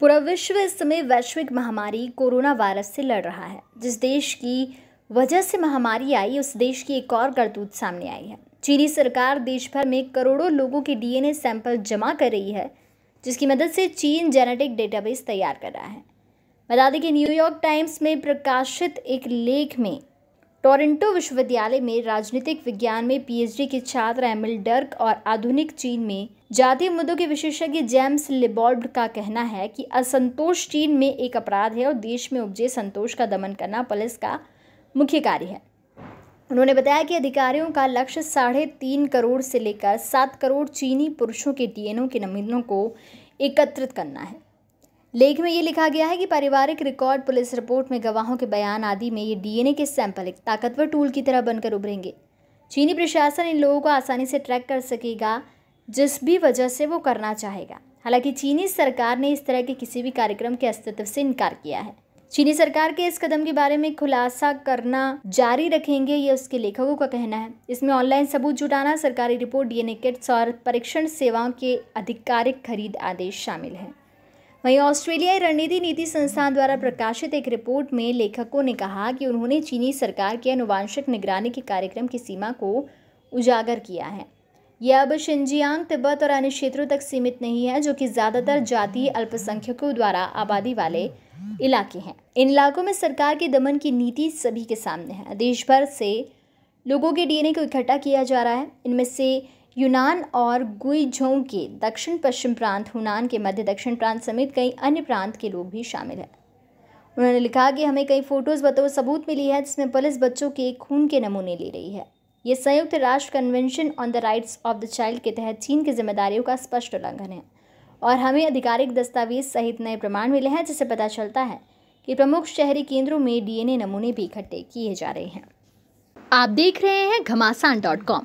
पूरा विश्व इस समय वैश्विक महामारी कोरोना वायरस से लड़ रहा है जिस देश की वजह से महामारी आई उस देश की एक और करतूत सामने आई है चीनी सरकार देश भर में करोड़ों लोगों के डीएनए सैंपल जमा कर रही है जिसकी मदद से चीन जेनेटिक डेटाबेस तैयार कर रहा है बता दें कि न्यूयॉर्क टाइम्स में प्रकाशित एक लेख में टोरंटो विश्वविद्यालय में राजनीतिक विज्ञान में पीएचडी के छात्र एमिल डर्क और आधुनिक चीन में जातीय मुद्दों के विशेषज्ञ जेम्स लिबॉर्ड का कहना है कि असंतोष चीन में एक अपराध है और देश में उपजे संतोष का दमन करना पुलिस का मुख्य कार्य है उन्होंने बताया कि अधिकारियों का लक्ष्य साढ़े तीन करोड़ से लेकर सात करोड़ चीनी पुरुषों के डीएनओ के नमूनों को एकत्रित करना है लेख में ये लिखा गया है कि पारिवारिक रिकॉर्ड पुलिस रिपोर्ट में गवाहों के बयान आदि में ये डीएनए के सैंपल एक ताकतवर टूल की तरह बनकर उभरेंगे चीनी प्रशासन इन लोगों को आसानी से ट्रैक कर सकेगा जिस भी वजह से वो करना चाहेगा हालांकि चीनी सरकार ने इस तरह के किसी भी कार्यक्रम के अस्तित्व से इनकार किया है चीनी सरकार के इस कदम के बारे में खुलासा करना जारी रखेंगे ये उसके लेखकों का कहना है इसमें ऑनलाइन सबूत जुटाना सरकारी रिपोर्ट डीएनए किट्स और परीक्षण सेवाओं के आधिकारिक खरीद आदेश शामिल हैं वहीं ऑस्ट्रेलियाई रणनीति नीति संस्थान द्वारा प्रकाशित एक रिपोर्ट में लेखकों ने कहा कि उन्होंने चीनी सरकार के अनुवांशिक निगरानी के कार्यक्रम की सीमा को उजागर किया है यह अब शिंजियांग तिब्बत और अन्य क्षेत्रों तक सीमित नहीं है जो कि ज़्यादातर जातीय अल्पसंख्यकों द्वारा आबादी वाले इलाके हैं इन इलाकों में सरकार के दमन की नीति सभी के सामने है देश भर से लोगों के डीएनए को इकट्ठा किया जा रहा है इनमें से यूनान और गुइझोंग के दक्षिण पश्चिम प्रांत हुनान के मध्य दक्षिण प्रांत समेत कई अन्य प्रांत के लोग भी शामिल हैं उन्होंने लिखा कि हमें कई फ़ोटोज़ बतौर सबूत मिली है जिसमें पुलिस बच्चों के खून के नमूने ले रही है ये संयुक्त राष्ट्र convention on the rights of the child के तहत चीन की जिम्मेदारियों का स्पष्ट उल्लंघन है और हमें आधिकारिक दस्तावेज सहित नए प्रमाण मिले हैं जिससे पता चलता है कि प्रमुख शहरी केंद्रों में डीएनए नमूने भी इकट्ठे किए जा रहे हैं आप देख रहे हैं घमासान डॉट कॉम